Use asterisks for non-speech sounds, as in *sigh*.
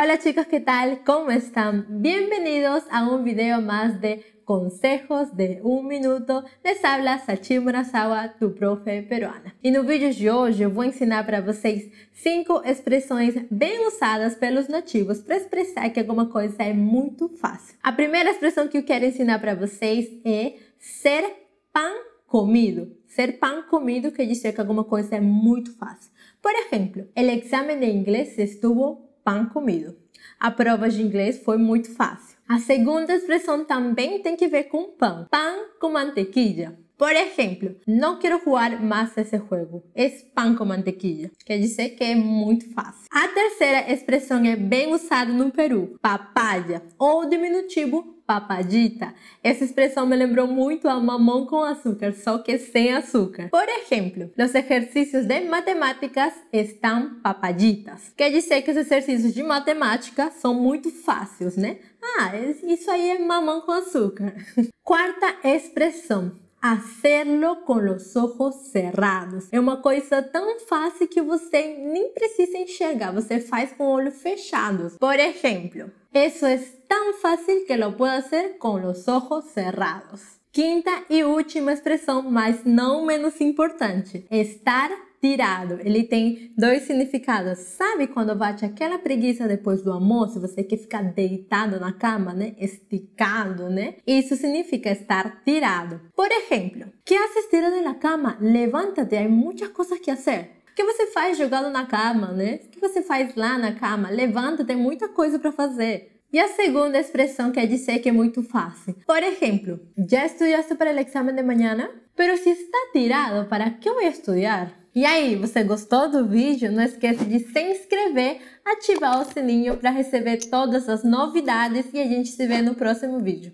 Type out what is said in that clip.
Hola chicos, ¿qué tal? ¿Cómo están? Bienvenidos a un video más de Consejos de um Minuto. Les habla Sachi Murasawa, tu profe peruana. E no vídeo de hoje eu vou ensinar para vocês cinco expressões bem usadas pelos nativos para expressar que alguma coisa é muito fácil. A primeira expressão que eu quero ensinar para vocês é ser pan comido. Ser pan comido quer dizer que alguma coisa é muito fácil. Por exemplo, o exame de inglês estuvo pão comido. A prova de inglês foi muito fácil. A segunda expressão também tem que ver com pão. Pão com mantequilla. Por exemplo, não quero jogar mais esse jogo. É pan com mantequilla. Quer dizer que é muito fácil. A terceira expressão é bem usada no Peru, papaya, ou diminutivo papadita. Essa expressão me lembrou muito a mamão com açúcar, só que sem açúcar. Por exemplo, os exercícios de matemáticas estão papaditas. Quer dizer que os exercícios de matemática são muito fáceis, né? Ah, isso aí é mamão com açúcar. *laughs* Quarta expressão, Hacerlo con los ojos cerrados. É uma coisa tão fácil que você nem precisa enxergar, você faz com o olho fechado. Por exemplo, isso é tão fácil que lo puedo hacer con los ojos cerrados. Quinta e última expressão, mas não menos importante: estar tirado. Ele tem dois significados. Sabe quando bate aquela preguiça depois do almoço, você quer ficar deitado na cama, né? Esticado, né? Isso significa estar tirado. Por exemplo, que assistir de la cama? Levanta-te, há muitas coisas que fazer. O que você faz jogado na cama, né? O que você faz lá na cama? Levanta, tem muita coisa para fazer. E a segunda expressão quer dizer que é muito fácil. Por exemplo, já estudaste para o exame de manhã? Pero se está tirado, para que eu vou estudar? E aí, você gostou do vídeo? Não esqueça de se inscrever, ativar o sininho para receber todas as novidades e a gente se vê no próximo vídeo.